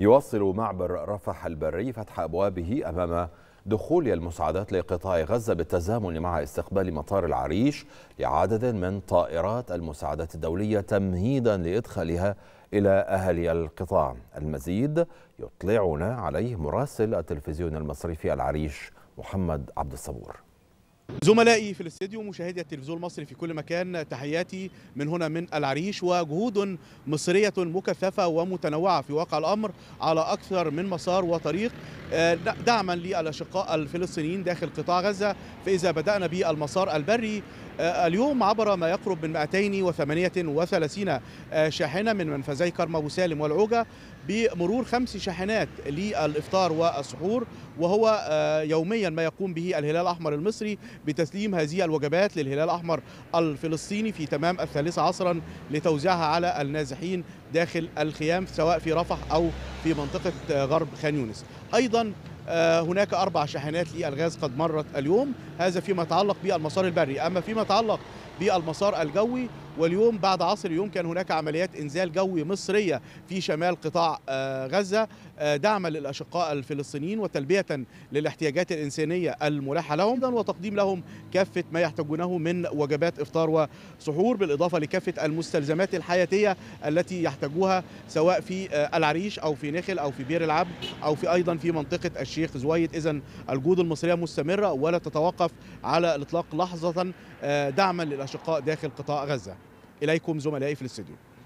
يواصل معبر رفح البري فتح أبوابه أمام دخول المساعدات لقطاع غزة بالتزامن مع استقبال مطار العريش لعدد من طائرات المساعدات الدولية تمهيدا لإدخالها إلى أهالي القطاع المزيد يطلعنا عليه مراسل التلفزيون المصري في العريش محمد عبد الصبور زملائي في الاستديو مشاهدي التلفزيون المصري في كل مكان تحياتي من هنا من العريش وجهود مصرية مكثفة ومتنوعة في واقع الأمر على أكثر من مسار وطريق آه، دعما للأشقاء الفلسطينيين داخل قطاع غزة فإذا بدأنا بالمسار البري آه، اليوم عبر ما يقرب من 238 آه، شاحنة من منفذي كرم أبو سالم والعوجة بمرور خمس شاحنات للإفطار والسحور وهو يوميا ما يقوم به الهلال الأحمر المصري بتسليم هذه الوجبات للهلال الأحمر الفلسطيني في تمام الثالثة عصرا لتوزيعها على النازحين داخل الخيام سواء في رفح أو في منطقة غرب خان يونس أيضا آه، هناك أربع شاحنات للغاز قد مرت اليوم هذا فيما يتعلق بالمسار البري أما فيما يتعلق بالمسار الجوي واليوم بعد عصر اليوم كان هناك عمليات انزال جوي مصريه في شمال قطاع آه، غزه آه، دعما للاشقاء الفلسطينيين وتلبيه للاحتياجات الانسانيه الملحه لهم وتقديم لهم كافه ما يحتاجونه من وجبات افطار وسحور بالاضافه لكافه المستلزمات الحياتيه التي يحتاجوها سواء في آه، العريش او في نخل او في بير العبد او في ايضا في منطقه الشيخ زويد اذا الجهود المصريه مستمره ولا تتوقف على الاطلاق لحظه دعما للاشقاء داخل قطاع غزه اليكم زملائي في الاستديو